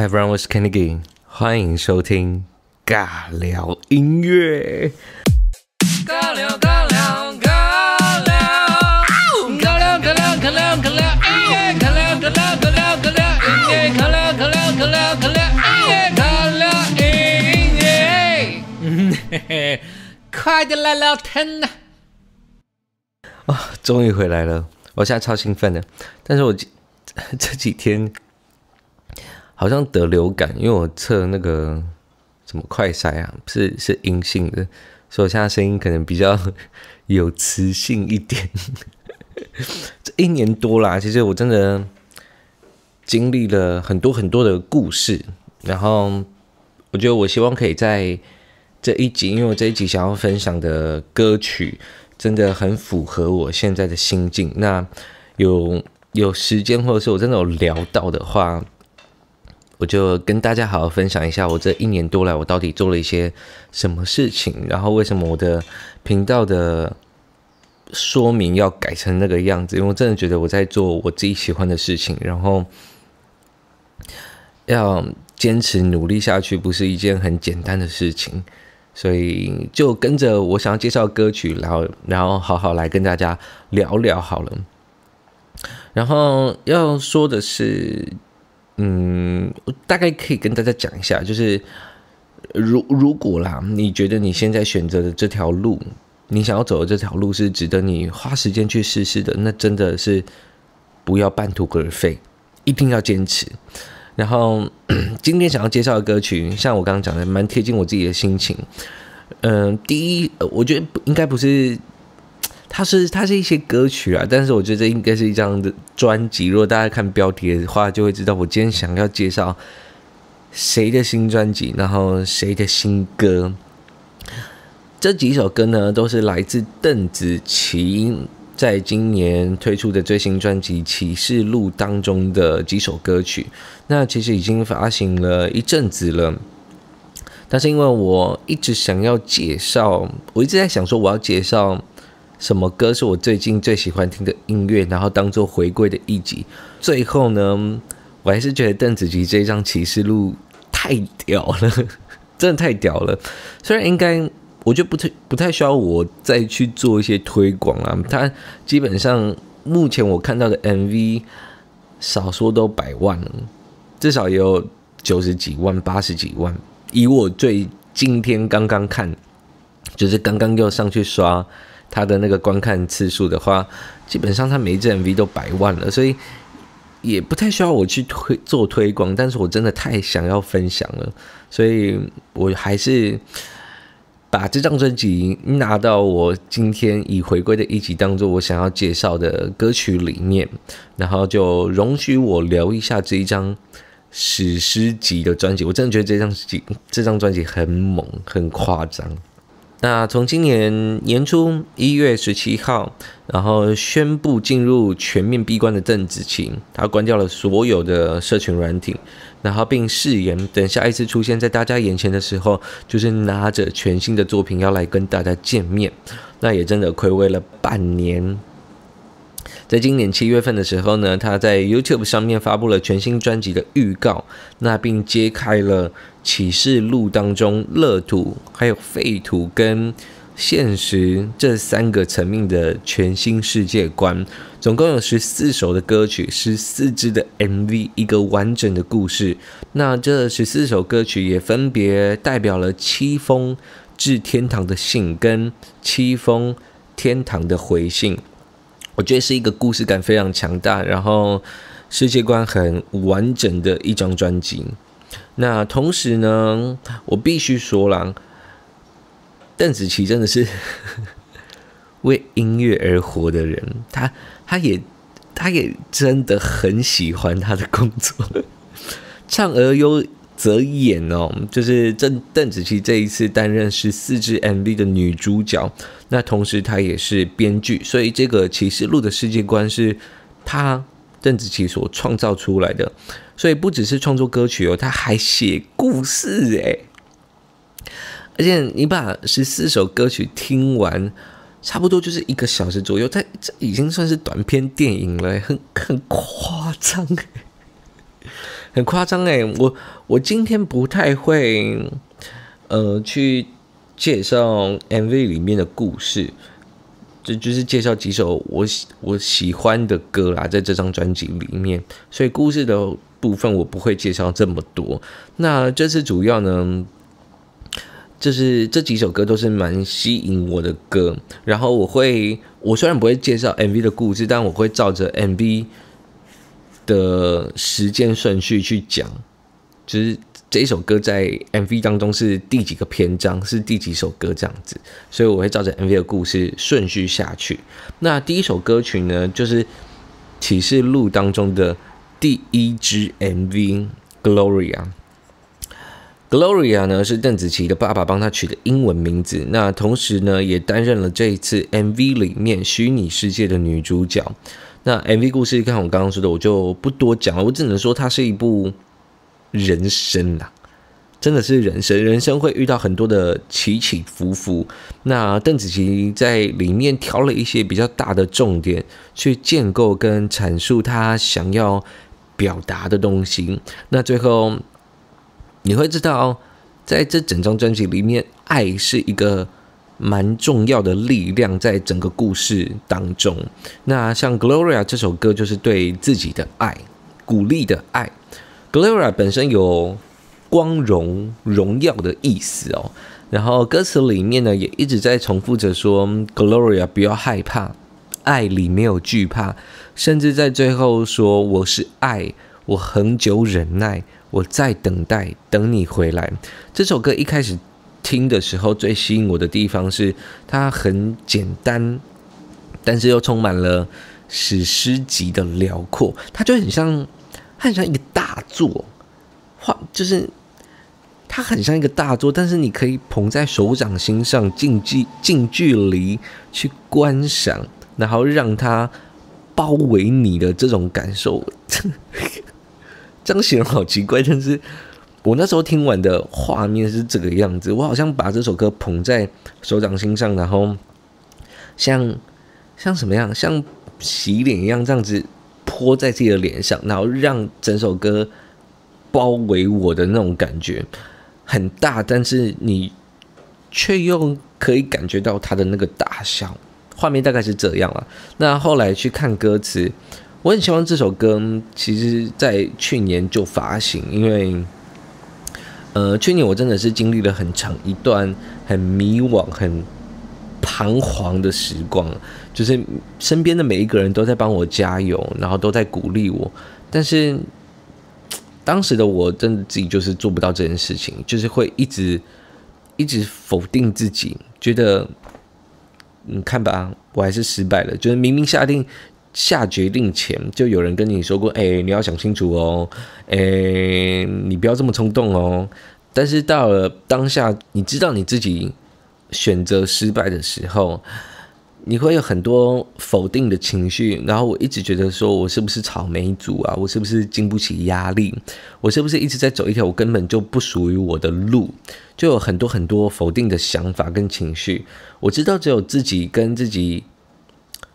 Hi everyone, 我 s Kenny G，n 欢迎收听尬聊音乐。尬聊尬聊尬聊，尬聊尬聊尬聊尬聊，哎，尬聊尬聊尬聊尬聊，哎，尬聊尬聊尬聊尬聊，哎，尬聊音乐。快点来聊天呐！啊，终于回来了，我现在超兴奋的。但是我这几天……好像得流感，因为我测那个什么快筛啊，是是阴性的，所以我现在声音可能比较 有磁性一点。这一年多啦，其实我真的经历了很多很多的故事，然后我觉得我希望可以在这一集，因为我这一集想要分享的歌曲真的很符合我现在的心境。那有有时间，或者是我真的有聊到的话。我就跟大家好好分享一下，我这一年多来我到底做了一些什么事情，然后为什么我的频道的说明要改成那个样子？因为我真的觉得我在做我自己喜欢的事情，然后要坚持努力下去，不是一件很简单的事情，所以就跟着我想要介绍歌曲，然后然后好好来跟大家聊聊好了。然后要说的是。嗯，大概可以跟大家讲一下，就是如如果啦，你觉得你现在选择的这条路，你想要走的这条路是值得你花时间去试试的，那真的是不要半途而废，一定要坚持。然后 今天想要介绍的歌曲，像我刚刚讲的，蛮贴近我自己的心情。嗯，第一，我觉得应该不是。它是它是一些歌曲啊，但是我觉得应该是一张的专辑。如果大家看标题的话，就会知道我今天想要介绍谁的新专辑，然后谁的新歌。这几首歌呢，都是来自邓紫棋在今年推出的最新专辑《启示录》当中的几首歌曲。那其实已经发行了一阵子了，但是因为我一直想要介绍，我一直在想说我要介绍。什么歌是我最近最喜欢听的音乐，然后当做回归的一集。最后呢，我还是觉得邓紫棋这张《启示录》太屌了，真的太屌了。虽然应该，我觉得不太不太需要我再去做一些推广啊，它基本上目前我看到的 MV，少说都百万，至少也有九十几万、八十几万。以我最今天刚刚看，就是刚刚又上去刷。他的那个观看次数的话，基本上他每一支 MV 都百万了，所以也不太需要我去推做推广。但是我真的太想要分享了，所以我还是把这张专辑拿到我今天已回归的一集当做我想要介绍的歌曲里面，然后就容许我聊一下这一张史诗级的专辑。我真的觉得这张辑这张专辑很猛，很夸张。那从今年年初一月十七号，然后宣布进入全面闭关的邓紫棋，她关掉了所有的社群软体，然后并誓言等下一次出现在大家眼前的时候，就是拿着全新的作品要来跟大家见面。那也真的亏为了半年。在今年七月份的时候呢，他在 YouTube 上面发布了全新专辑的预告，那并揭开了《启示录》当中乐土、还有废土跟现实这三个层面的全新世界观。总共有十四首的歌曲，十四支的 MV，一个完整的故事。那这十四首歌曲也分别代表了七封致天堂的信跟七封天堂的回信。我觉得是一个故事感非常强大，然后世界观很完整的一张专辑。那同时呢，我必须说啦，邓紫棋真的是 为音乐而活的人，她她也她也真的很喜欢她的工作，唱而优。则演哦，就是邓邓紫棋这一次担任十四支 MV 的女主角，那同时她也是编剧，所以这个启示录的世界观是她邓紫棋所创造出来的，所以不只是创作歌曲哦，她还写故事诶。而且你把十四首歌曲听完，差不多就是一个小时左右，它这已经算是短片电影了，很很夸张。很夸张哎，我我今天不太会，呃，去介绍 MV 里面的故事，这就是介绍几首我喜我喜欢的歌啦，在这张专辑里面，所以故事的部分我不会介绍这么多。那这次主要呢，就是这几首歌都是蛮吸引我的歌，然后我会，我虽然不会介绍 MV 的故事，但我会照着 MV。的时间顺序去讲，就是这首歌在 MV 当中是第几个篇章，是第几首歌这样子，所以我会照着 MV 的故事顺序下去。那第一首歌曲呢，就是启示录当中的第一支 MV《Gloria》。Gloria 呢是邓紫棋的爸爸帮她取的英文名字，那同时呢也担任了这一次 MV 里面虚拟世界的女主角。那 MV 故事，看我刚刚说的，我就不多讲了。我只能说，它是一部人生啊，真的是人生。人生会遇到很多的起起伏伏。那邓紫棋在里面挑了一些比较大的重点，去建构跟阐述她想要表达的东西。那最后你会知道，在这整张专辑里面，爱是一个。蛮重要的力量在整个故事当中。那像《Gloria》这首歌，就是对自己的爱、鼓励的爱。Gloria 本身有光荣、荣耀的意思哦。然后歌词里面呢，也一直在重复着说：“Gloria，不要害怕，爱里没有惧怕。”甚至在最后说：“我是爱，我恒久忍耐，我在等待，等你回来。”这首歌一开始。听的时候，最吸引我的地方是它很简单，但是又充满了史诗级的辽阔。它就很像，它很像一个大作，画就是它很像一个大作，但是你可以捧在手掌心上，近距近距离去观赏，然后让它包围你的这种感受，这样形容好奇怪，但是。我那时候听完的画面是这个样子，我好像把这首歌捧在手掌心上，然后像像什么样，像洗脸一样这样子泼在自己的脸上，然后让整首歌包围我的那种感觉很大，但是你却又可以感觉到它的那个大小。画面大概是这样了。那后来去看歌词，我很希望这首歌其实在去年就发行，因为。呃，去年我真的是经历了很长一段很迷惘、很彷徨的时光，就是身边的每一个人都在帮我加油，然后都在鼓励我，但是当时的我真的自己就是做不到这件事情，就是会一直一直否定自己，觉得你看吧，我还是失败了，就是明明下定。下决定前就有人跟你说过，哎，你要想清楚哦，哎，你不要这么冲动哦。但是到了当下，你知道你自己选择失败的时候，你会有很多否定的情绪。然后我一直觉得说我是不是草莓族啊？我是不是经不起压力？我是不是一直在走一条我根本就不属于我的路？就有很多很多否定的想法跟情绪。我知道只有自己跟自己。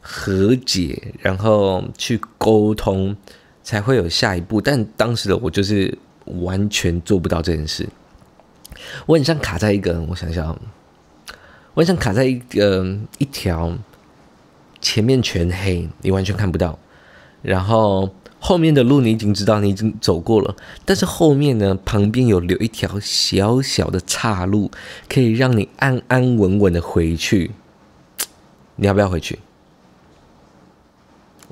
和解，然后去沟通，才会有下一步。但当时的我就是完全做不到这件事。我很像卡在一个，我想想，我很像卡在一个一条前面全黑，你完全看不到，然后后面的路你已经知道，你已经走过了。但是后面呢，旁边有留一条小小的岔路，可以让你安安稳稳的回去。你要不要回去？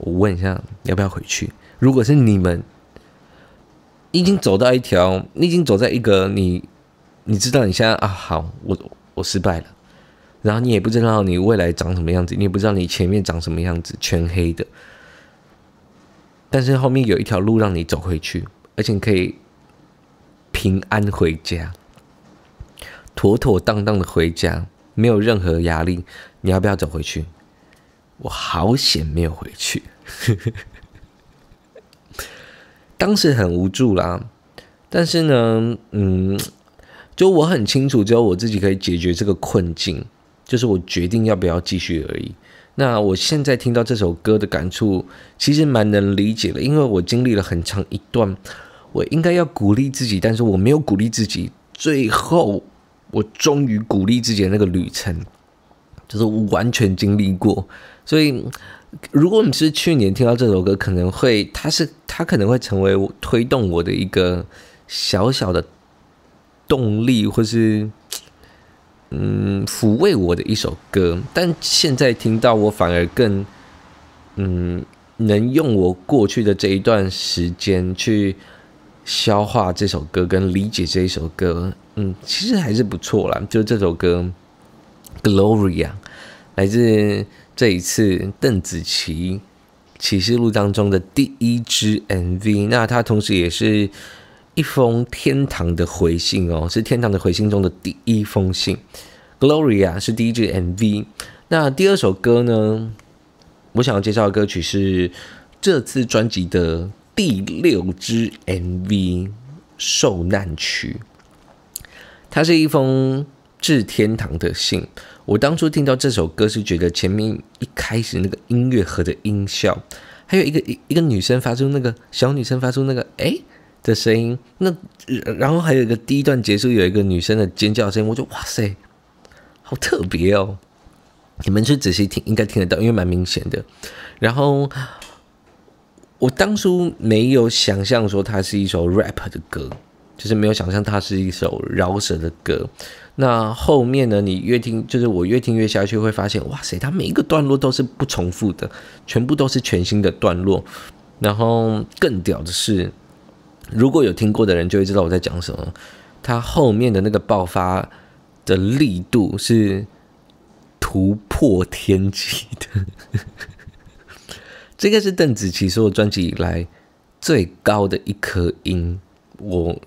我问一下，要不要回去？如果是你们已经走到一条，你已经走在一个你，你知道你现在啊，好，我我失败了，然后你也不知道你未来长什么样子，你也不知道你前面长什么样子，全黑的，但是后面有一条路让你走回去，而且可以平安回家，妥妥当当的回家，没有任何压力，你要不要走回去？我好险没有回去，当时很无助啦，但是呢，嗯，就我很清楚，只有我自己可以解决这个困境，就是我决定要不要继续而已。那我现在听到这首歌的感触，其实蛮能理解的，因为我经历了很长一段，我应该要鼓励自己，但是我没有鼓励自己，最后我终于鼓励自己的那个旅程。就是完全经历过，所以如果你是去年听到这首歌，可能会它是它可能会成为推动我的一个小小的动力，或是嗯抚慰我的一首歌。但现在听到我反而更嗯能用我过去的这一段时间去消化这首歌跟理解这一首歌，嗯，其实还是不错啦。就这首歌《Gloria》。来自这一次邓紫棋《启示录》当中的第一支 MV，那它同时也是一封天堂的回信哦，是天堂的回信中的第一封信。Gloria 是第一支 MV，那第二首歌呢？我想要介绍的歌曲是这次专辑的第六支 MV《受难曲》，它是一封。至天堂的信，我当初听到这首歌是觉得前面一开始那个音乐盒的音效，还有一个一一个女生发出那个小女生发出那个哎的声音，那然后还有一个第一段结束有一个女生的尖叫声，我就哇塞，好特别哦！你们去仔细听，应该听得到，因为蛮明显的。然后我当初没有想象说它是一首 rap 的歌，就是没有想象它是一首饶舌的歌。那后面呢？你越听，就是我越听越下去，会发现，哇塞，它每一个段落都是不重复的，全部都是全新的段落。然后更屌的是，如果有听过的人，就会知道我在讲什么。他后面的那个爆发的力度是突破天际的，这个是邓紫棋所有专辑以来最高的一颗音，我。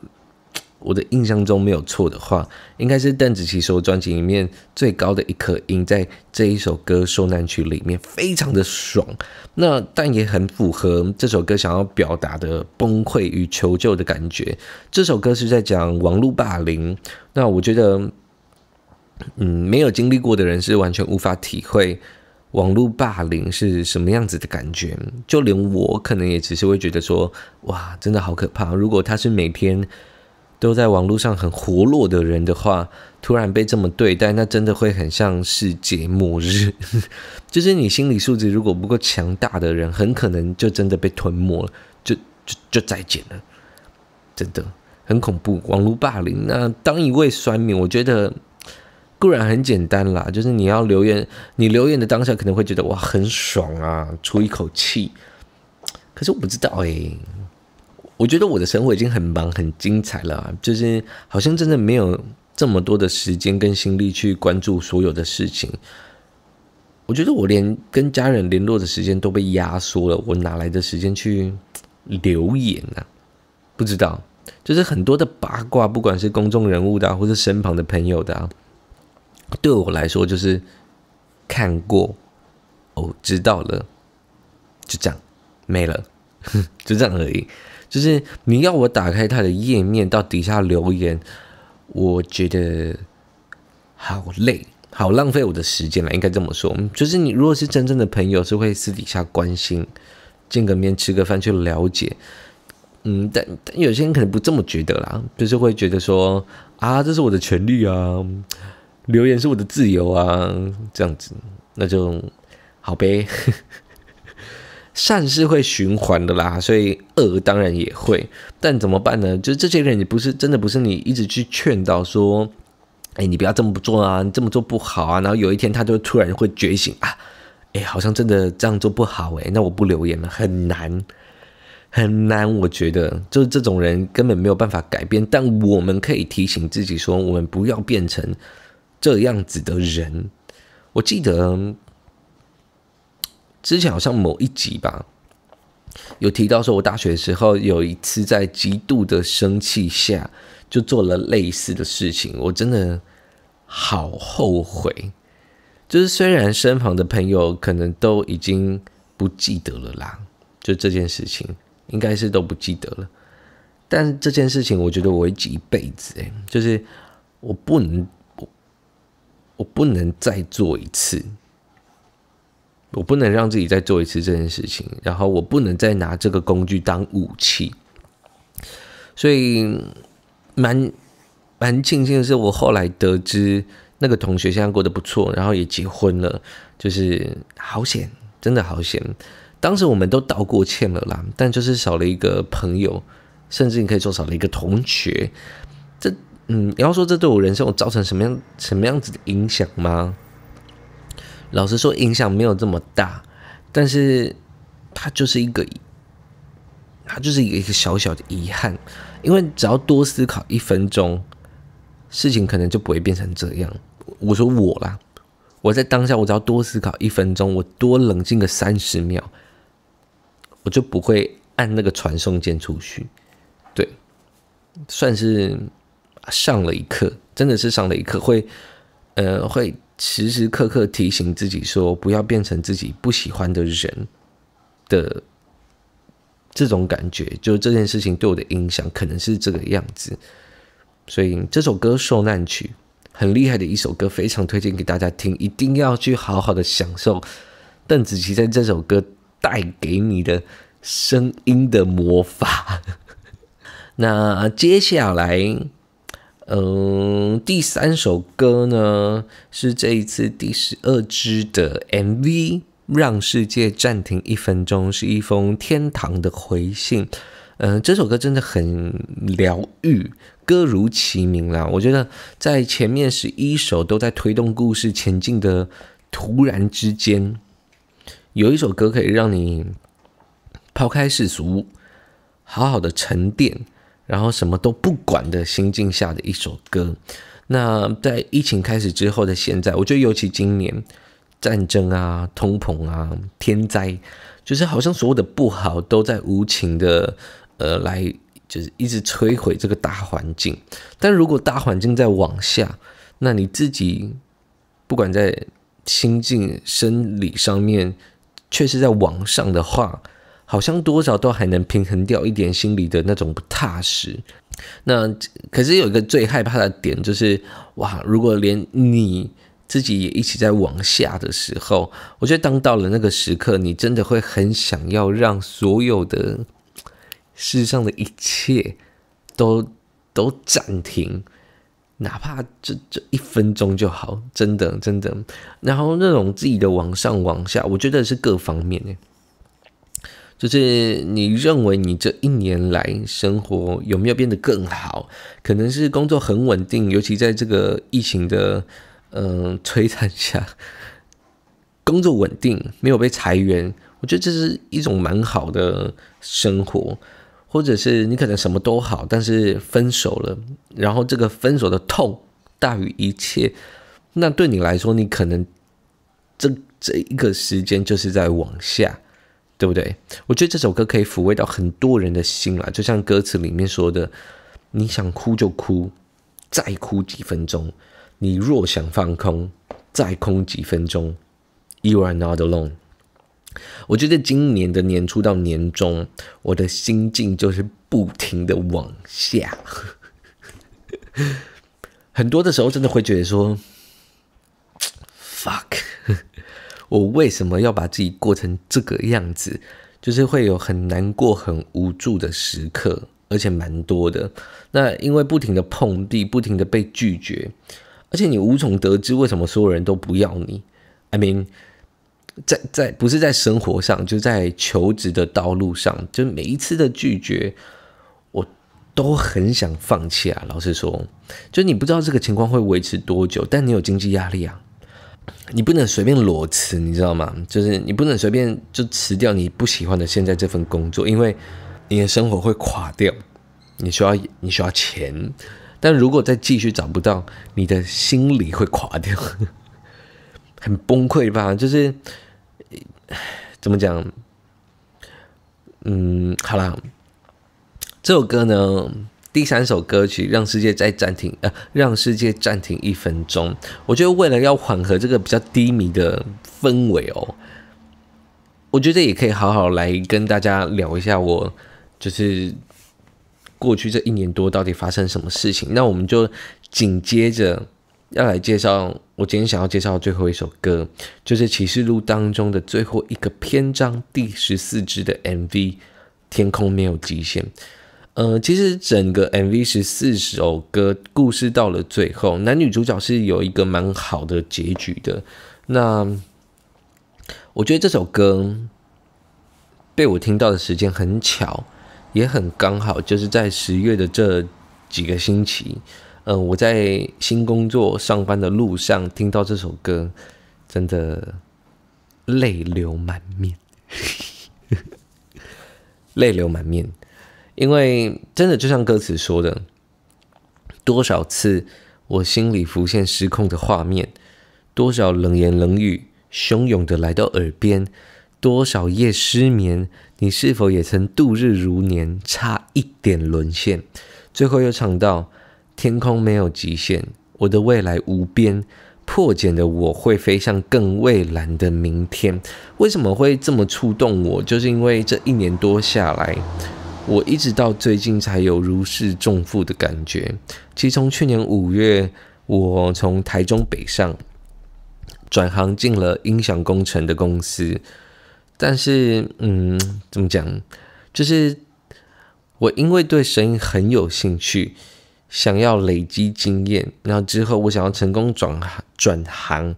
我的印象中没有错的话，应该是邓紫棋所专辑里面最高的一颗音，在这一首歌《受难曲》里面非常的爽，那但也很符合这首歌想要表达的崩溃与求救的感觉。这首歌是在讲网络霸凌，那我觉得，嗯，没有经历过的人是完全无法体会网络霸凌是什么样子的感觉，就连我可能也只是会觉得说，哇，真的好可怕。如果他是每天都在网络上很活络的人的话，突然被这么对待，那真的会很像世界末日。就是你心理素质如果不够强大的人，很可能就真的被吞没了，就就就再见了。真的很恐怖，网络霸凌。那当一位酸民，我觉得固然很简单啦，就是你要留言，你留言的当下可能会觉得哇很爽啊，出一口气。可是我不知道哎。我觉得我的生活已经很忙很精彩了，就是好像真的没有这么多的时间跟心力去关注所有的事情。我觉得我连跟家人联络的时间都被压缩了，我哪来的时间去留言呢？不知道，就是很多的八卦，不管是公众人物的，或是身旁的朋友的，对我来说就是看过，哦，知道了，就这样，没了，就这样而已。就是你要我打开他的页面到底下留言，我觉得好累，好浪费我的时间了。应该这么说，就是你如果是真正的朋友，是会私底下关心，见个面吃个饭去了解，嗯，但但有些人可能不这么觉得啦，就是会觉得说啊，这是我的权利啊，留言是我的自由啊，这样子，那就好呗。善是会循环的啦，所以恶当然也会。但怎么办呢？就是这些人也不是真的，不是你一直去劝导说，哎，你不要这么做啊，你这么做不好啊。然后有一天他就突然会觉醒啊，哎，好像真的这样做不好哎，那我不留言了。很难，很难。我觉得就是这种人根本没有办法改变，但我们可以提醒自己说，我们不要变成这样子的人。我记得。之前好像某一集吧，有提到说，我大学的时候有一次在极度的生气下，就做了类似的事情。我真的好后悔。就是虽然身旁的朋友可能都已经不记得了啦，就这件事情应该是都不记得了，但这件事情我觉得我会记一辈子。哎，就是我不能，我我不能再做一次。我不能让自己再做一次这件事情，然后我不能再拿这个工具当武器。所以蛮蛮庆幸的是，我后来得知那个同学现在过得不错，然后也结婚了，就是好险，真的好险。当时我们都道过歉了啦，但就是少了一个朋友，甚至你可以说少了一个同学。这嗯，你要说这对我人生我造成什么样什么样子的影响吗？老实说，影响没有这么大，但是它就是一个，它就是一个一个小小的遗憾。因为只要多思考一分钟，事情可能就不会变成这样。我说我啦，我在当下，我只要多思考一分钟，我多冷静个三十秒，我就不会按那个传送键出去。对，算是上了一课，真的是上了一课，会。呃，会时时刻刻提醒自己说，不要变成自己不喜欢的人的这种感觉，就这件事情对我的影响可能是这个样子。所以这首歌《受难曲》很厉害的一首歌，非常推荐给大家听，一定要去好好的享受邓紫棋在这首歌带给你的声音的魔法。那接下来。嗯，第三首歌呢是这一次第十二支的 MV《让世界暂停一分钟》，是一封天堂的回信。嗯，这首歌真的很疗愈，歌如其名啦。我觉得在前面十一首都在推动故事前进的，突然之间有一首歌可以让你抛开世俗，好好的沉淀。然后什么都不管的心境下的一首歌，那在疫情开始之后的现在，我觉得尤其今年战争啊、通膨啊、天灾，就是好像所有的不好都在无情的呃来，就是一直摧毁这个大环境。但如果大环境在往下，那你自己不管在心境、生理上面，却是在往上的话。好像多少都还能平衡掉一点心里的那种不踏实。那可是有一个最害怕的点，就是哇，如果连你自己也一起在往下的时候，我觉得当到了那个时刻，你真的会很想要让所有的世上的一切都都暂停，哪怕就就一分钟就好，真的真的。然后那种自己的往上往下，我觉得是各方面就是你认为你这一年来生活有没有变得更好？可能是工作很稳定，尤其在这个疫情的嗯摧残下，工作稳定没有被裁员，我觉得这是一种蛮好的生活。或者是你可能什么都好，但是分手了，然后这个分手的痛大于一切，那对你来说，你可能这这一个时间就是在往下。对不对？我觉得这首歌可以抚慰到很多人的心啦，就像歌词里面说的：“你想哭就哭，再哭几分钟；你若想放空，再空几分钟。” You are not alone。我觉得今年的年初到年终，我的心境就是不停的往下，很多的时候真的会觉得说：“fuck。”我为什么要把自己过成这个样子？就是会有很难过、很无助的时刻，而且蛮多的。那因为不停的碰壁，不停的被拒绝，而且你无从得知为什么所有人都不要你。I mean，在在不是在生活上，就在求职的道路上，就每一次的拒绝，我都很想放弃啊。老实说，就你不知道这个情况会维持多久，但你有经济压力啊。你不能随便裸辞，你知道吗？就是你不能随便就辞掉你不喜欢的现在这份工作，因为你的生活会垮掉。你需要你需要钱，但如果再继续找不到，你的心理会垮掉，很崩溃吧？就是，怎么讲？嗯，好啦，这首歌呢？第三首歌曲《让世界再暂停》，呃，让世界暂停一分钟。我觉得为了要缓和这个比较低迷的氛围哦，我觉得也可以好好来跟大家聊一下，我就是过去这一年多到底发生什么事情。那我们就紧接着要来介绍我今天想要介绍的最后一首歌，就是《启示录》当中的最后一个篇章第十四支的 MV《天空没有极限》。呃，其实整个 MV 十四首歌，故事到了最后，男女主角是有一个蛮好的结局的。那我觉得这首歌被我听到的时间很巧，也很刚好，就是在十月的这几个星期。嗯，我在新工作上班的路上听到这首歌，真的泪流满面，泪流满面。因为真的就像歌词说的，多少次我心里浮现失控的画面，多少冷言冷语汹涌的来到耳边，多少夜失眠，你是否也曾度日如年，差一点沦陷，最后又唱到天空没有极限，我的未来无边，破茧的我会飞向更蔚蓝的明天。为什么会这么触动我？就是因为这一年多下来。我一直到最近才有如释重负的感觉。其实从去年五月，我从台中北上，转行进了音响工程的公司。但是，嗯，怎么讲？就是我因为对声音很有兴趣，想要累积经验。然后之后，我想要成功转转行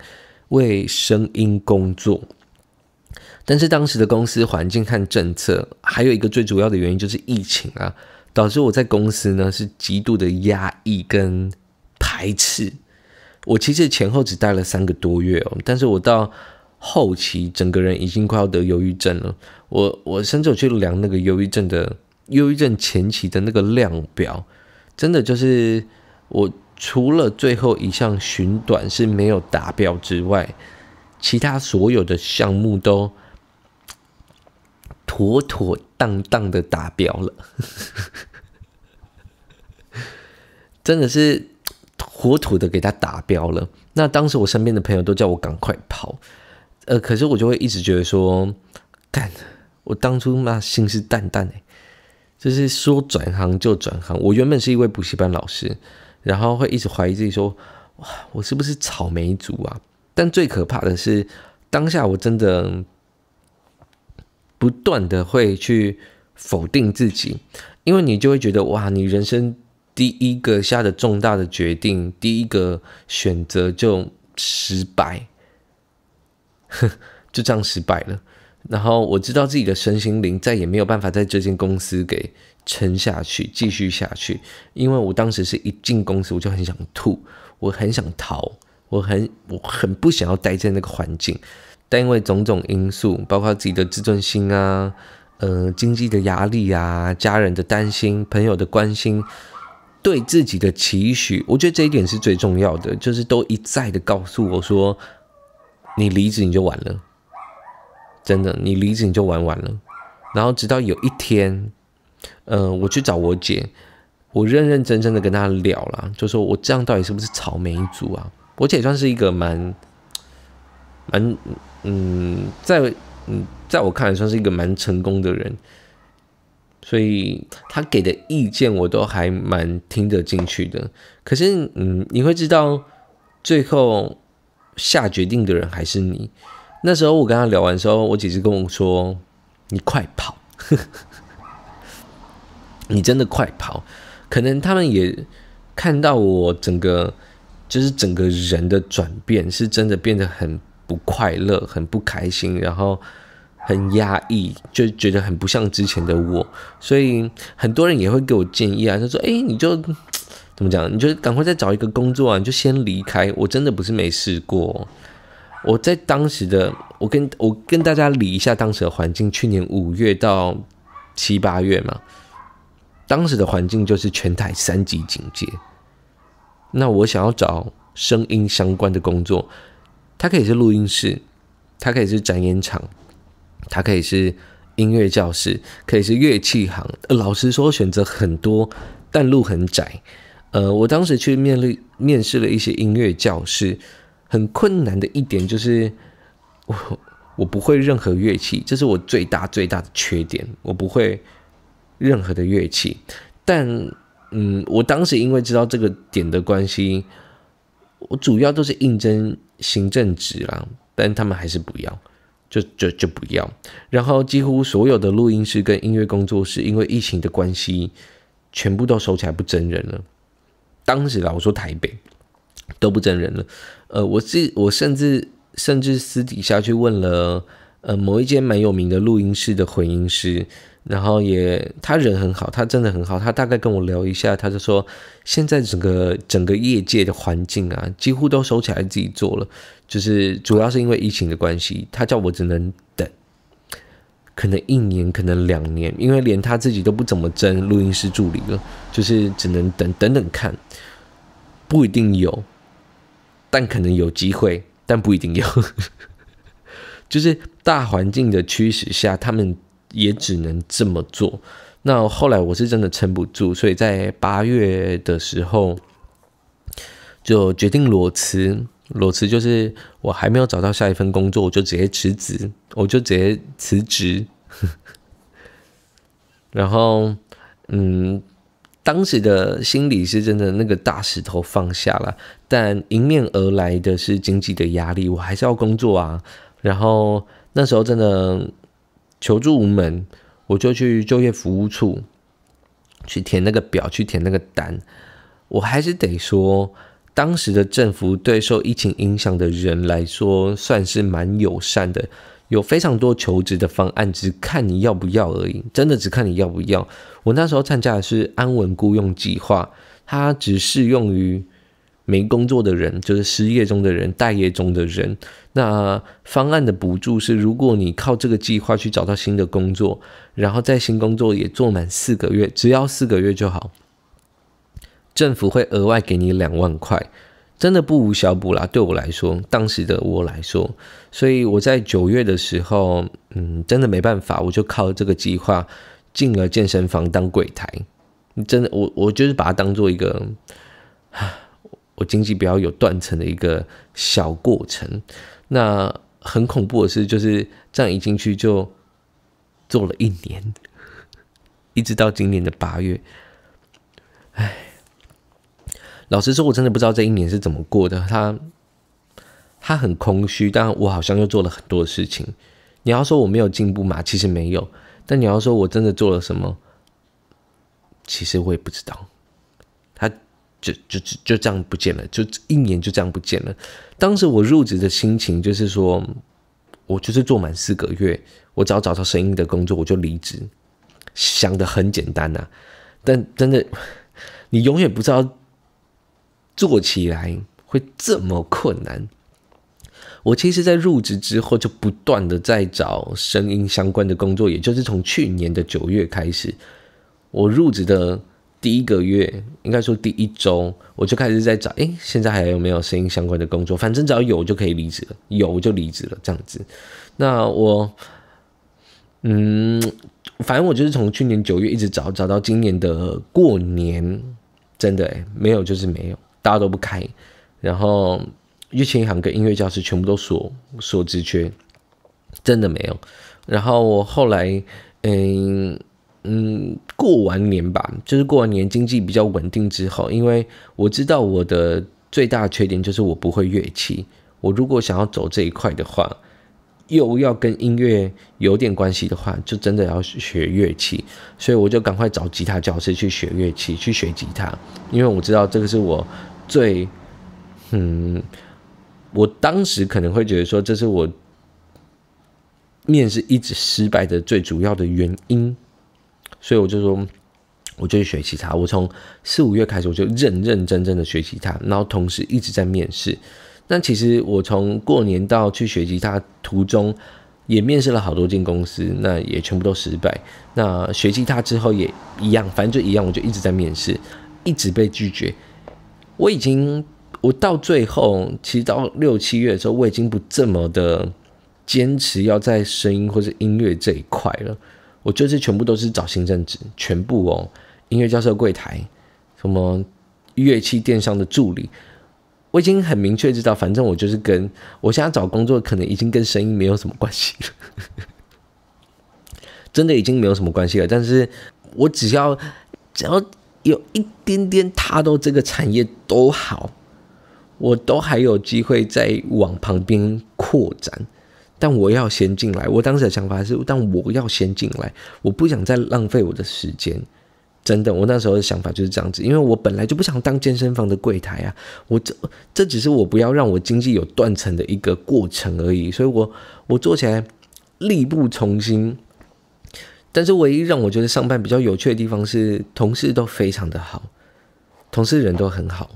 为声音工作。但是当时的公司环境和政策，还有一个最主要的原因就是疫情啊，导致我在公司呢是极度的压抑跟排斥。我其实前后只待了三个多月哦，但是我到后期整个人已经快要得忧郁症了。我我甚至我去量那个忧郁症的忧郁症前期的那个量表，真的就是我除了最后一项寻短是没有达标之外，其他所有的项目都。妥妥当当的达标了，真的是妥妥的给他达标了。那当时我身边的朋友都叫我赶快跑，呃，可是我就会一直觉得说，干，我当初嘛信誓旦旦哎，就是说转行就转行。我原本是一位补习班老师，然后会一直怀疑自己说，哇，我是不是草莓族啊？但最可怕的是当下我真的。不断的会去否定自己，因为你就会觉得哇，你人生第一个下的重大的决定，第一个选择就失败，就这样失败了。然后我知道自己的身心灵再也没有办法在这间公司给撑下去，继续下去，因为我当时是一进公司我就很想吐，我很想逃，我很我很不想要待在那个环境。但因为种种因素，包括自己的自尊心啊，呃，经济的压力啊，家人的担心，朋友的关心，对自己的期许，我觉得这一点是最重要的。就是都一再的告诉我说，你离职你就完了，真的，你离职你就玩完了。然后直到有一天，呃，我去找我姐，我认认真真的跟她聊了，就说我这样到底是不是草莓族啊？我姐算是一个蛮，蛮。嗯，在嗯，在我看来算是一个蛮成功的人，所以他给的意见我都还蛮听得进去的。可是，嗯，你会知道，最后下决定的人还是你。那时候我跟他聊完之后，我姐姐跟我说：“你快跑，你真的快跑。”可能他们也看到我整个就是整个人的转变，是真的变得很。不快乐，很不开心，然后很压抑，就觉得很不像之前的我，所以很多人也会给我建议啊，他说：“哎，你就怎么讲？你就赶快再找一个工作，啊，你就先离开。”我真的不是没试过。我在当时的我跟我跟大家理一下当时的环境，去年五月到七八月嘛，当时的环境就是全台三级警戒。那我想要找声音相关的工作。它可以是录音室，它可以是展演场，它可以是音乐教室，可以是乐器行。老实说，选择很多，但路很窄。呃，我当时去面历面试了一些音乐教室，很困难的一点就是，我我不会任何乐器，这是我最大最大的缺点。我不会任何的乐器，但嗯，我当时因为知道这个点的关系。我主要都是应征行政职啦，但他们还是不要，就就就不要。然后几乎所有的录音室跟音乐工作室，因为疫情的关系，全部都收起来不征人了。当时我说，台北都不征人了。呃，我自我甚至甚至私底下去问了。呃，某一间蛮有名的录音室的混音师，然后也他人很好，他真的很好。他大概跟我聊一下，他就说现在整个整个业界的环境啊，几乎都收起来自己做了，就是主要是因为疫情的关系。他叫我只能等，可能一年，可能两年，因为连他自己都不怎么争录音室助理了，就是只能等等等看，不一定有，但可能有机会，但不一定有。就是大环境的驱使下，他们也只能这么做。那后来我是真的撑不住，所以在八月的时候就决定裸辞。裸辞就是我还没有找到下一份工作，我就直接辞职，我就直接辞职。然后，嗯，当时的心理是真的那个大石头放下了，但迎面而来的是经济的压力，我还是要工作啊。然后那时候真的求助无门，我就去就业服务处去填那个表，去填那个单。我还是得说，当时的政府对受疫情影响的人来说算是蛮友善的，有非常多求职的方案，只看你要不要而已。真的只看你要不要。我那时候参加的是安稳雇佣计划，它只适用于。没工作的人就是失业中的人、待业中的人。那方案的补助是，如果你靠这个计划去找到新的工作，然后在新工作也做满四个月，只要四个月就好，政府会额外给你两万块，真的不无小补啦。对我来说，当时的我来说，所以我在九月的时候，嗯，真的没办法，我就靠这个计划进了健身房当柜台。真的，我我就是把它当做一个，啊。我经济比较有断层的一个小过程，那很恐怖的是，就是这样一进去就做了一年，一直到今年的八月。唉，老实说，我真的不知道这一年是怎么过的。他，他很空虚，但我好像又做了很多事情。你要说我没有进步嘛？其实没有。但你要说我真的做了什么？其实我也不知道。就就就就这样不见了，就一年就这样不见了。当时我入职的心情就是说，我就是做满四个月，我只要找到声音的工作我就离职，想的很简单呐。但真的，你永远不知道做起来会这么困难。我其实，在入职之后就不断的在找声音相关的工作，也就是从去年的九月开始，我入职的。第一个月，应该说第一周，我就开始在找，哎，现在还有没有声音相关的工作？反正只要有就可以离职了，有就离职了这样子。那我，嗯，反正我就是从去年九月一直找，找到今年的过年，真的哎，没有就是没有，大家都不开，然后乐器行跟音乐教室全部都锁锁职缺，真的没有。然后我后来，嗯。嗯，过完年吧，就是过完年经济比较稳定之后，因为我知道我的最大的缺点就是我不会乐器。我如果想要走这一块的话，又要跟音乐有点关系的话，就真的要学乐器。所以我就赶快找吉他教师去学乐器，去学吉他，因为我知道这个是我最……嗯，我当时可能会觉得说，这是我面试一直失败的最主要的原因。所以我就说，我就去学吉他。我从四五月开始，我就认认真真的学吉他，然后同时一直在面试。那其实我从过年到去学吉他途中，也面试了好多间公司，那也全部都失败。那学吉他之后也一样，反正就一样，我就一直在面试，一直被拒绝。我已经，我到最后，其实到六七月的时候，我已经不这么的坚持要在声音或者音乐这一块了。我就是全部都是找行政职，全部哦，音乐教授柜台，什么乐器电商的助理。我已经很明确知道，反正我就是跟我现在找工作，可能已经跟声音没有什么关系了，真的已经没有什么关系了。但是我只要只要有一点点踏到这个产业，都好，我都还有机会再往旁边扩展。但我要先进来，我当时的想法是，但我要先进来，我不想再浪费我的时间，真的，我那时候的想法就是这样子，因为我本来就不想当健身房的柜台啊，我这这只是我不要让我经济有断层的一个过程而已，所以我我做起来力不从心，但是唯一让我觉得上班比较有趣的地方是，同事都非常的好，同事人都很好，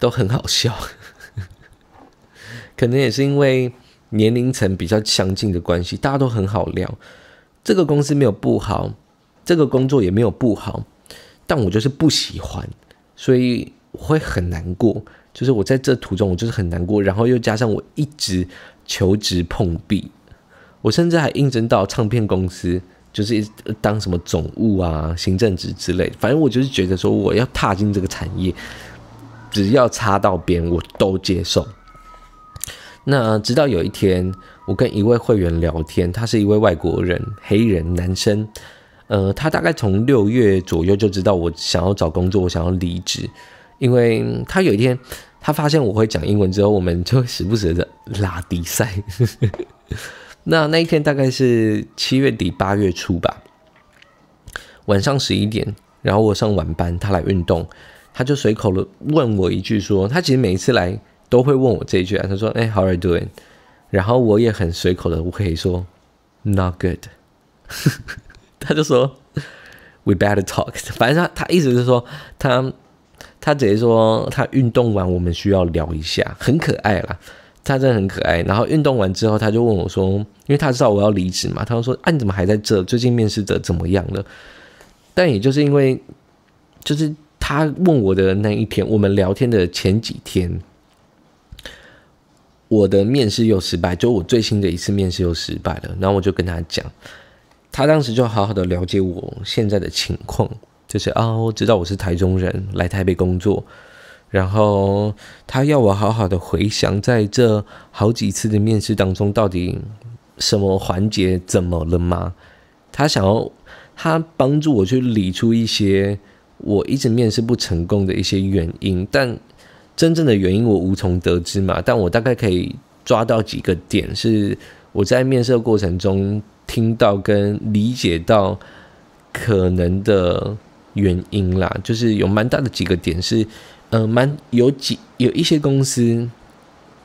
都很好笑，可能也是因为。年龄层比较相近的关系，大家都很好聊。这个公司没有不好，这个工作也没有不好，但我就是不喜欢，所以我会很难过。就是我在这途中，我就是很难过。然后又加上我一直求职碰壁，我甚至还应征到唱片公司，就是当什么总务啊、行政职之类。反正我就是觉得说，我要踏进这个产业，只要插到边，我都接受。那直到有一天，我跟一位会员聊天，他是一位外国人，黑人男生，呃，他大概从六月左右就知道我想要找工作，我想要离职，因为他有一天他发现我会讲英文之后，我们就时不时的拉低塞。那那一天大概是七月底八月初吧，晚上十一点，然后我上晚班，他来运动，他就随口的问我一句说，他其实每一次来。都会问我这一句啊，他说：“哎，How are you doing？” 然后我也很随口的，我可以说：“Not good。”他就说：“We better talk。”反正他他意思是说，他他只是说他运动完，我们需要聊一下，很可爱啦，他真的很可爱。然后运动完之后，他就问我说：“因为他知道我要离职嘛，他就说：‘啊，你怎么还在这？最近面试的怎么样了？’”但也就是因为，就是他问我的那一天，我们聊天的前几天。我的面试又失败，就我最新的一次面试又失败了。然后我就跟他讲，他当时就好好的了解我现在的情况，就是哦，知道我是台中人，来台北工作。然后他要我好好的回想在这好几次的面试当中，到底什么环节怎么了吗？他想要他帮助我去理出一些我一直面试不成功的一些原因，但。真正的原因我无从得知嘛，但我大概可以抓到几个点，是我在面试过程中听到跟理解到可能的原因啦，就是有蛮大的几个点是，呃，蛮有几有一些公司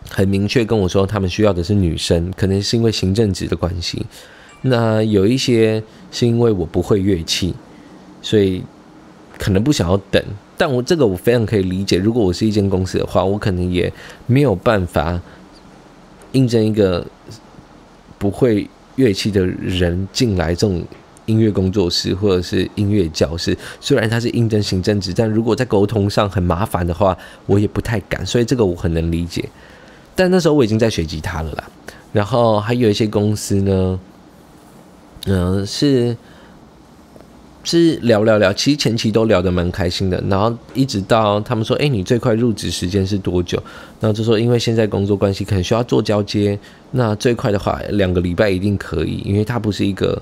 很明确跟我说他们需要的是女生，可能是因为行政职的关系，那有一些是因为我不会乐器，所以可能不想要等。但我这个我非常可以理解，如果我是一间公司的话，我可能也没有办法应征一个不会乐器的人进来这种音乐工作室或者是音乐教室。虽然他是应征行政职，但如果在沟通上很麻烦的话，我也不太敢。所以这个我很能理解。但那时候我已经在学吉他了啦，然后还有一些公司呢，嗯是。是聊聊聊，其实前期都聊得蛮开心的，然后一直到他们说：“哎，你最快入职时间是多久？”然后就说：“因为现在工作关系，可能需要做交接。那最快的话，两个礼拜一定可以，因为它不是一个，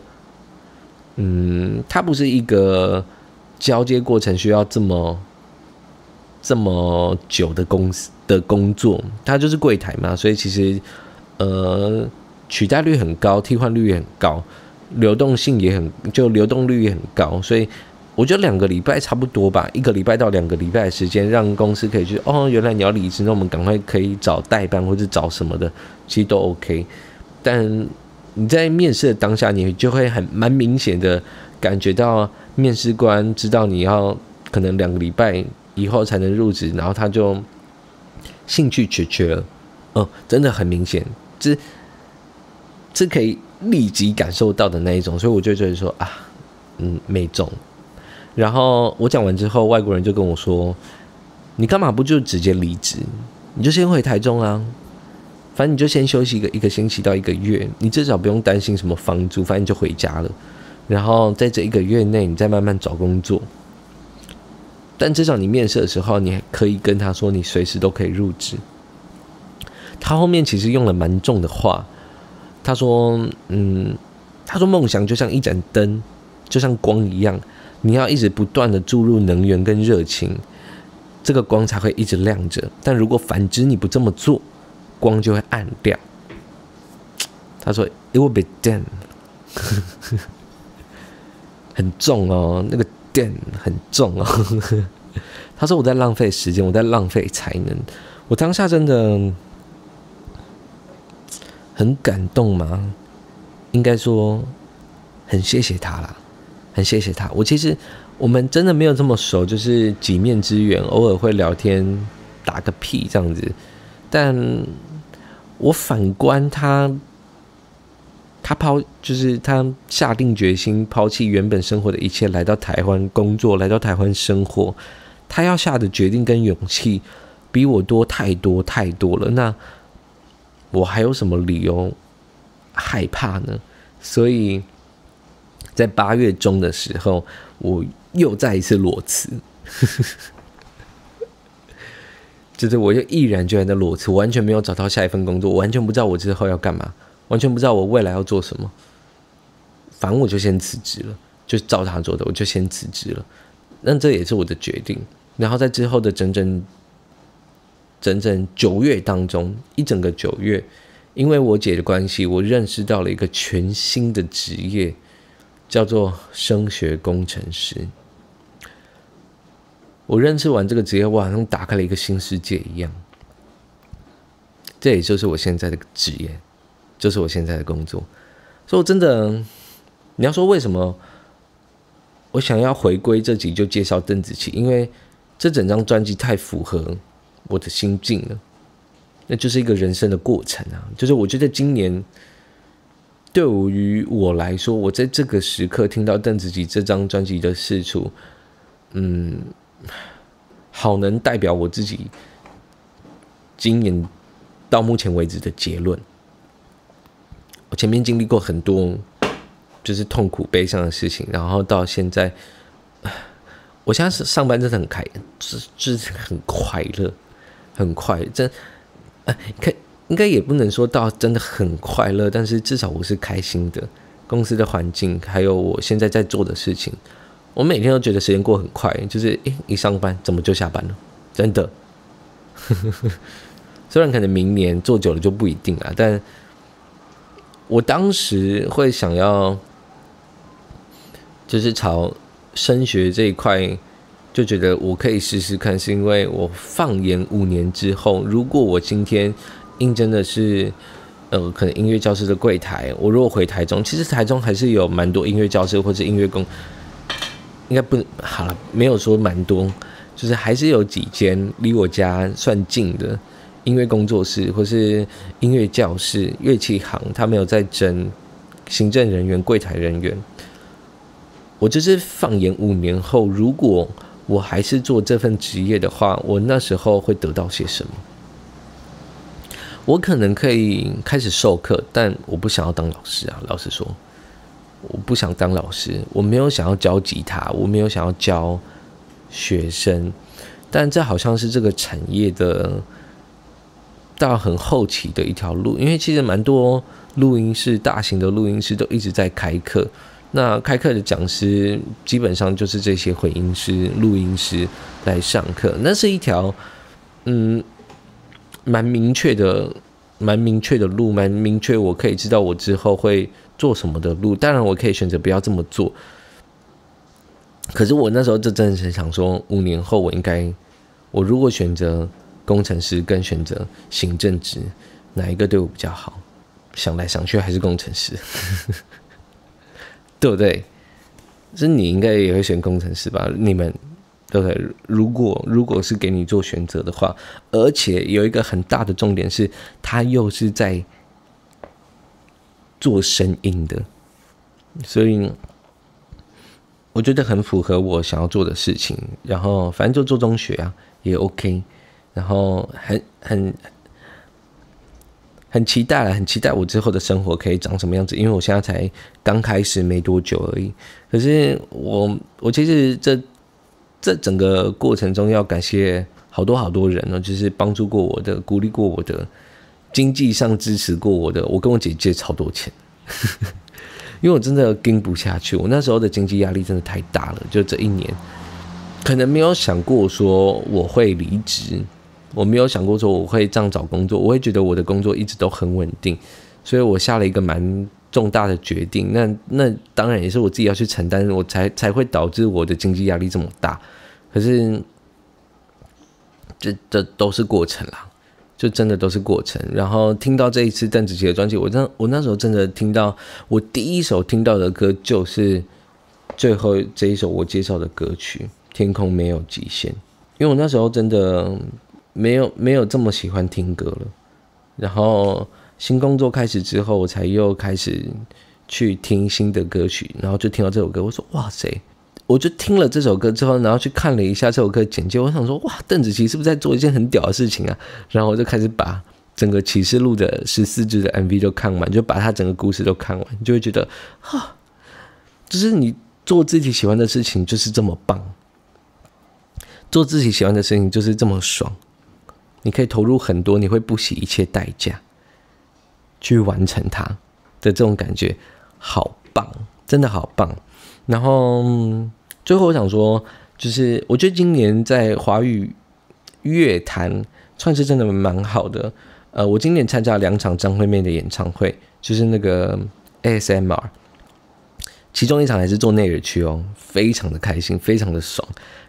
嗯，它不是一个交接过程需要这么这么久的公司的工作，它就是柜台嘛，所以其实呃，取代率很高，替换率也很高。”流动性也很，就流动率也很高，所以我觉得两个礼拜差不多吧，一个礼拜到两个礼拜的时间，让公司可以去哦，原来你要离职，那我们赶快可以找代班或者找什么的，其实都 OK。但你在面试的当下，你就会很蛮明显的感觉到面试官知道你要可能两个礼拜以后才能入职，然后他就兴趣缺缺了，嗯，真的很明显，这这可以。立即感受到的那一种，所以我就觉得说啊，嗯，没种。然后我讲完之后，外国人就跟我说：“你干嘛不就直接离职？你就先回台中啊，反正你就先休息一个一个星期到一个月，你至少不用担心什么房租，反正就回家了。然后在这一个月内，你再慢慢找工作。但至少你面试的时候，你可以跟他说你随时都可以入职。他后面其实用了蛮重的话。”他说：“嗯，他说梦想就像一盏灯，就像光一样，你要一直不断的注入能源跟热情，这个光才会一直亮着。但如果反之你不这么做，光就会暗掉。”他说：“因为电很重哦，那个电很重哦。”他说：“我在浪费时间，我在浪费才能，我当下真的。”很感动吗？应该说很谢谢他啦，很谢谢他。我其实我们真的没有这么熟，就是几面之缘，偶尔会聊天打个屁这样子。但我反观他，他抛就是他下定决心抛弃原本生活的一切，来到台湾工作，来到台湾生活。他要下的决定跟勇气，比我多太多太多了。那。我还有什么理由害怕呢？所以，在八月中的时候，我又再一次裸辞，就是我就毅然决然的裸辞，完全没有找到下一份工作，完全不知道我之后要干嘛，完全不知道我未来要做什么。反正我就先辞职了，就照他做的，我就先辞职了。那这也是我的决定。然后在之后的整整……整整九月当中，一整个九月，因为我姐的关系，我认识到了一个全新的职业，叫做声学工程师。我认识完这个职业，我好像打开了一个新世界一样。这也就是我现在的职业，就是我现在的工作。所以，我真的，你要说为什么我想要回归这集就介绍邓紫棋，因为这整张专辑太符合。我的心境呢？那就是一个人生的过程啊。就是我觉得今年对于我来说，我在这个时刻听到邓紫棋这张专辑的释出，嗯，好能代表我自己今年到目前为止的结论。我前面经历过很多就是痛苦悲伤的事情，然后到现在，我现在是上班，真的很开，是是很快乐。很快，真，哎，可应该也不能说到真的很快乐，但是至少我是开心的。公司的环境，还有我现在在做的事情，我每天都觉得时间过很快，就是哎，一上班怎么就下班了？真的。虽然可能明年做久了就不一定了，但我当时会想要，就是朝升学这一块。就觉得我可以试试看，是因为我放眼五年之后，如果我今天应征的是，呃，可能音乐教室的柜台，我如果回台中，其实台中还是有蛮多音乐教室或者音乐工，应该不好了，没有说蛮多，就是还是有几间离我家算近的音乐工作室或是音乐教室、乐器行，它没有在争行政人员、柜台人员。我就是放眼五年后，如果我还是做这份职业的话，我那时候会得到些什么？我可能可以开始授课，但我不想要当老师啊。老实说，我不想当老师，我没有想要教吉他，我没有想要教学生，但这好像是这个产业的到很后期的一条路，因为其实蛮多录音室、大型的录音室都一直在开课。那开课的讲师基本上就是这些混音师、录音师来上课，那是一条嗯蛮明确的、蛮明确的路，蛮明确我可以知道我之后会做什么的路。当然，我可以选择不要这么做，可是我那时候就真的是想说，五年后我应该，我如果选择工程师跟选择行政职，哪一个对我比较好？想来想去，还是工程师。对不对？是你应该也会选工程师吧？你们对不对？如果如果是给你做选择的话，而且有一个很大的重点是，他又是在做声音的，所以我觉得很符合我想要做的事情。然后反正就做中学啊，也 OK。然后很很。很期待了，很期待我之后的生活可以长什么样子，因为我现在才刚开始没多久而已。可是我，我其实这这整个过程中要感谢好多好多人呢，就是帮助过我的、鼓励过我的、经济上支持过我的。我跟我姐借超多钱，因为我真的跟不下去，我那时候的经济压力真的太大了。就这一年，可能没有想过说我会离职。我没有想过说我会这样找工作，我会觉得我的工作一直都很稳定，所以我下了一个蛮重大的决定。那那当然也是我自己要去承担，我才才会导致我的经济压力这么大。可是这这都是过程啦，就真的都是过程。然后听到这一次邓紫棋的专辑，我那我那时候真的听到，我第一首听到的歌就是最后这一首我介绍的歌曲《天空没有极限》，因为我那时候真的。没有没有这么喜欢听歌了，然后新工作开始之后，我才又开始去听新的歌曲，然后就听到这首歌，我说哇塞，我就听了这首歌之后，然后去看了一下这首歌简介，我想说哇，邓紫棋是不是在做一件很屌的事情啊？然后我就开始把整个《启示录》的十四支的 MV 都看完，就把它整个故事都看完，就会觉得哈，就是你做自己喜欢的事情就是这么棒，做自己喜欢的事情就是这么爽。你可以投入很多，你会不惜一切代价去完成它的这种感觉，好棒，真的好棒。然后最后我想说，就是我觉得今年在华语乐坛，算是真的蛮好的。呃，我今年参加两场张惠妹的演唱会，就是那个 ASMR，其中一场还是做内尔区哦，非常的开心，非常的爽。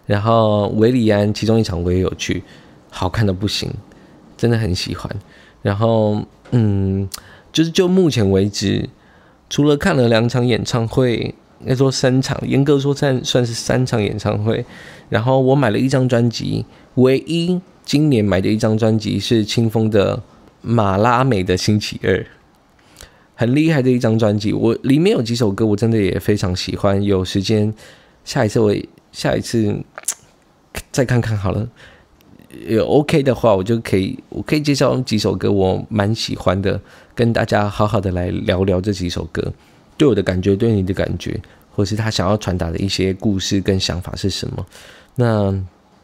然后维里安，其中一场我也有去。好看的不行，真的很喜欢。然后，嗯，就是就目前为止，除了看了两场演唱会，应该说三场，严格说算算是三场演唱会。然后我买了一张专辑，唯一今年买的一张专辑是清风的《马拉美的星期二》，很厉害的一张专辑。我里面有几首歌，我真的也非常喜欢。有时间下一次我下一次再看看好了。有 OK 的话，我就可以我可以介绍几首歌，我蛮喜欢的，跟大家好好的来聊聊这几首歌，对我的感觉，对你的感觉，或是他想要传达的一些故事跟想法是什么。那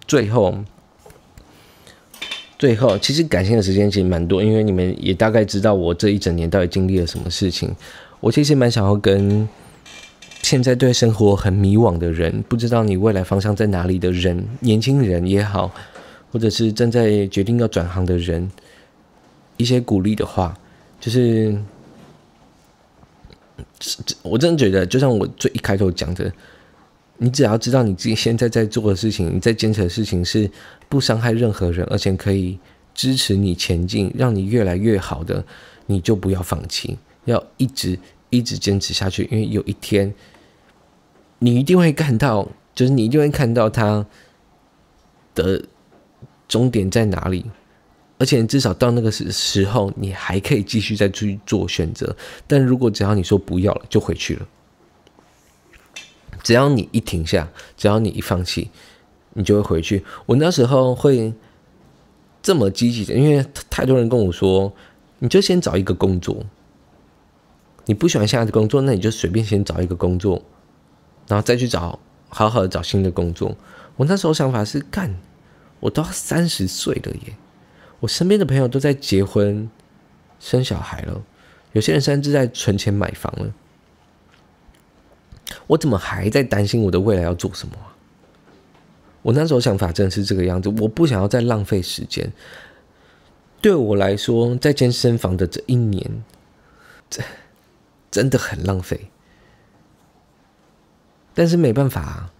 最后，最后其实感性的时间其实蛮多，因为你们也大概知道我这一整年到底经历了什么事情。我其实蛮想要跟现在对生活很迷惘的人，不知道你未来方向在哪里的人，年轻人也好。或者是正在决定要转行的人，一些鼓励的话，就是，我真的觉得，就像我最一开头讲的，你只要知道你自己现在在做的事情，你在坚持的事情是不伤害任何人，而且可以支持你前进，让你越来越好的，你就不要放弃，要一直一直坚持下去，因为有一天，你一定会看到，就是你一定会看到他的。终点在哪里？而且至少到那个时时候，你还可以继续再去做选择。但如果只要你说不要了，就回去了。只要你一停下，只要你一放弃，你就会回去。我那时候会这么积极的，因为太多人跟我说，你就先找一个工作。你不喜欢现在的工作，那你就随便先找一个工作，然后再去找好好的找新的工作。我那时候想法是干。我都要三十岁了耶！我身边的朋友都在结婚、生小孩了，有些人甚至在存钱买房了。我怎么还在担心我的未来要做什么？我那时候想法真的是这个样子，我不想要再浪费时间。对我来说，在健身房的这一年，真真的很浪费，但是没办法。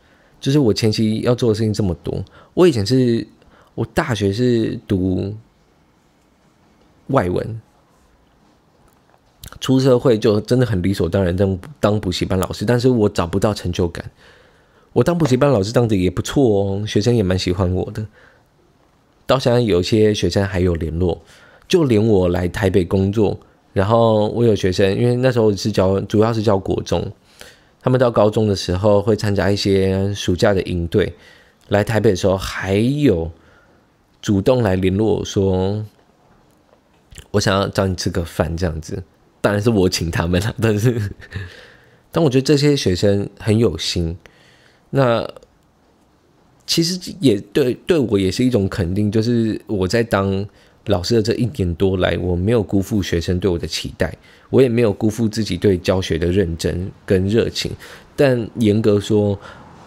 就是我前期要做的事情这么多，我以前是，我大学是读外文，出社会就真的很理所当然当当补习班老师，但是我找不到成就感。我当补习班老师当的也不错哦，学生也蛮喜欢我的，到现在有些学生还有联络，就连我来台北工作，然后我有学生，因为那时候是教主要是教国中。他们到高中的时候会参加一些暑假的营队，来台北的时候还有主动来联络我说我想要找你吃个饭这样子，当然是我请他们了。但是，但我觉得这些学生很有心，那其实也对对我也是一种肯定，就是我在当。老师的这一年多来，我没有辜负学生对我的期待，我也没有辜负自己对教学的认真跟热情。但严格说，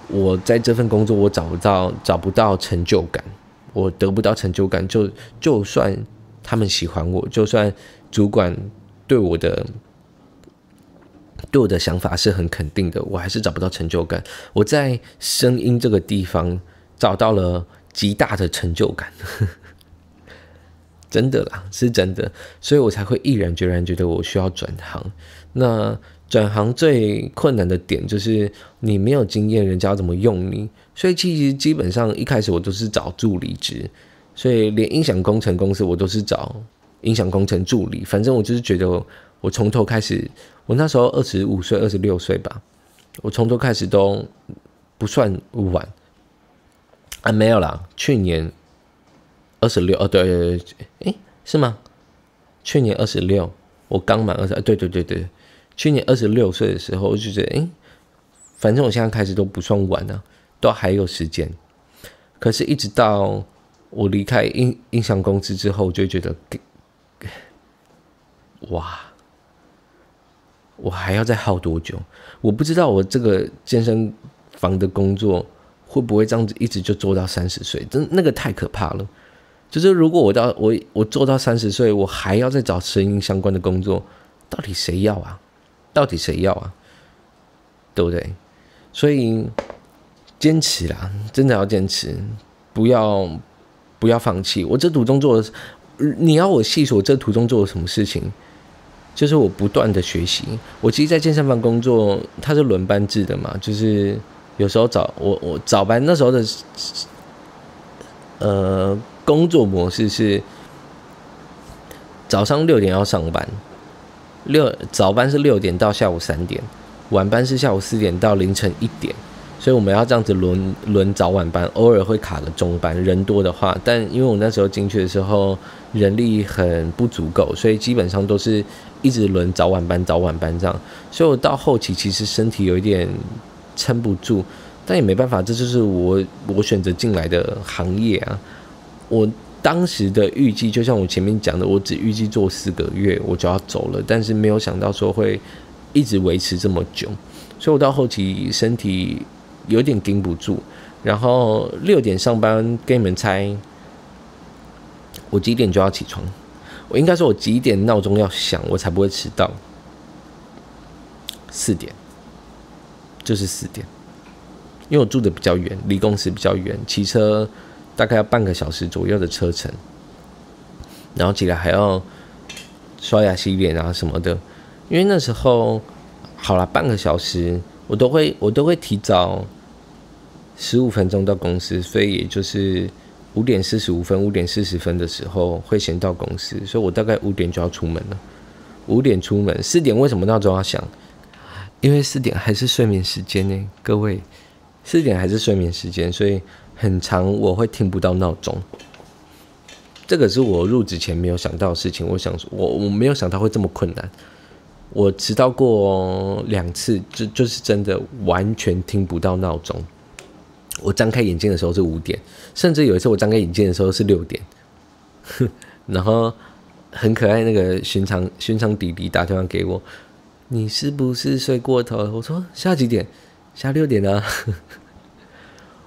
我在这份工作我找不到找不到成就感，我得不到成就感。就就算他们喜欢我，就算主管对我的对我的想法是很肯定的，我还是找不到成就感。我在声音这个地方找到了极大的成就感。真的啦，是真的，所以我才会毅然决然觉得我需要转行。那转行最困难的点就是你没有经验，人家怎么用你？所以其实基本上一开始我都是找助理职，所以连音响工程公司我都是找音响工程助理。反正我就是觉得我从头开始，我那时候二十五岁、二十六岁吧，我从头开始都不算晚。啊没有啦，去年。二十六哦，对对对，哎，是吗？去年二十六，我刚满二十，对对对对，去年二十六岁的时候，我就觉得，哎，反正我现在开始都不算晚了，都还有时间。可是，一直到我离开音音响公司之后，就觉得，哇，我还要再耗多久？我不知道我这个健身房的工作会不会这样子一直就做到三十岁，真那个太可怕了。就是如果我到我我做到三十岁，我还要再找声音相关的工作，到底谁要啊？到底谁要啊？对不对？所以坚持啦，真的要坚持，不要不要放弃。我这途中做的，你要我细数我这途中做了什么事情？就是我不断的学习。我其实在健身房工作，它是轮班制的嘛，就是有时候早我我早班那时候的，呃。工作模式是早上六点要上班，六早班是六点到下午三点，晚班是下午四点到凌晨一点，所以我们要这样子轮轮早晚班，偶尔会卡个中班，人多的话。但因为我那时候进去的时候人力很不足够，所以基本上都是一直轮早晚班、早晚班这样。所以我到后期其实身体有一点撑不住，但也没办法，这就是我我选择进来的行业啊。我当时的预计，就像我前面讲的，我只预计做四个月我就要走了，但是没有想到说会一直维持这么久，所以我到后期身体有点顶不住。然后六点上班，给你们猜，我几点就要起床？我应该说，我几点闹钟要响，我才不会迟到？四点，就是四点，因为我住的比较远，离公司比较远，骑车。大概要半个小时左右的车程，然后起来还要刷牙洗脸啊什么的，因为那时候好了，半个小时我都会我都会提早十五分钟到公司，所以也就是五点四十五分、五点四十分的时候会先到公司，所以我大概五点就要出门了。五点出门，四点为什么闹钟要响？因为四点还是睡眠时间呢，各位，四点还是睡眠时间，所以。很长，我会听不到闹钟，这个是我入职前没有想到的事情。我想，我我没有想到会这么困难。我迟到过两次，就就是真的完全听不到闹钟。我张开眼睛的时候是五点，甚至有一次我张开眼睛的时候是六点。然后很可爱，那个寻常寻常弟弟打电话给我，你是不是睡过头了？我说下几点？下六点啊。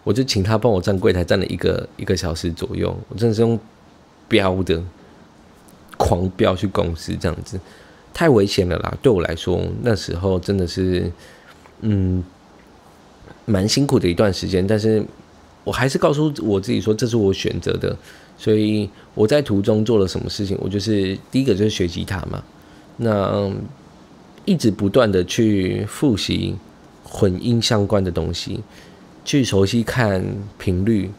我就请他帮我站柜台，站了一个一个小时左右。我真的是用飙的，狂飙去公司，这样子太危险了啦。对我来说，那时候真的是，嗯，蛮辛苦的一段时间。但是我还是告诉我自己说，这是我选择的。所以我在途中做了什么事情，我就是第一个就是学吉他嘛。那一直不断的去复习混音相关的东西。去熟悉看频率，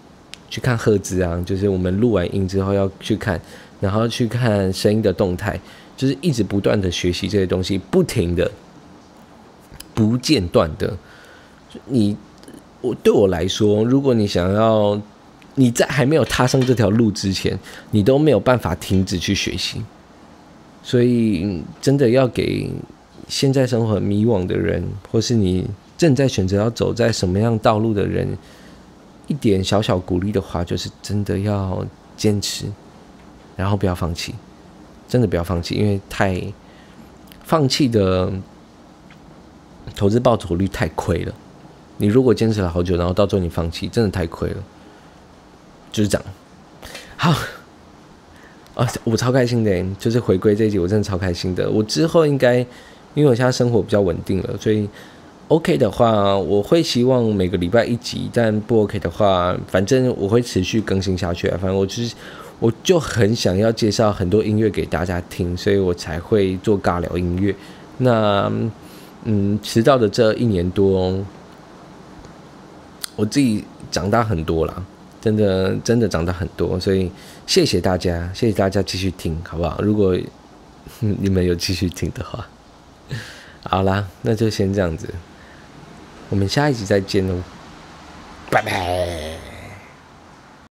去看赫兹啊，就是我们录完音之后要去看，然后去看声音的动态，就是一直不断的学习这些东西，不停的，不间断的。你我对我来说，如果你想要你在还没有踏上这条路之前，你都没有办法停止去学习，所以真的要给现在生活迷惘的人，或是你。正在选择要走在什么样道路的人，一点小小鼓励的话，就是真的要坚持，然后不要放弃，真的不要放弃，因为太放弃的投资报酬率太亏了。你如果坚持了好久，然后到最后你放弃，真的太亏了。就是这样。好，啊，我超开心的，就是回归这一集，我真的超开心的。我之后应该，因为我现在生活比较稳定了，所以。OK 的话，我会希望每个礼拜一集，但不 OK 的话，反正我会持续更新下去啊。反正我就是，我就很想要介绍很多音乐给大家听，所以我才会做尬聊音乐。那，嗯，迟到的这一年多，我自己长大很多了，真的真的长大很多，所以谢谢大家，谢谢大家继续听，好不好？如果你们有继续听的话，好啦，那就先这样子。我们下一集再见喽，拜拜。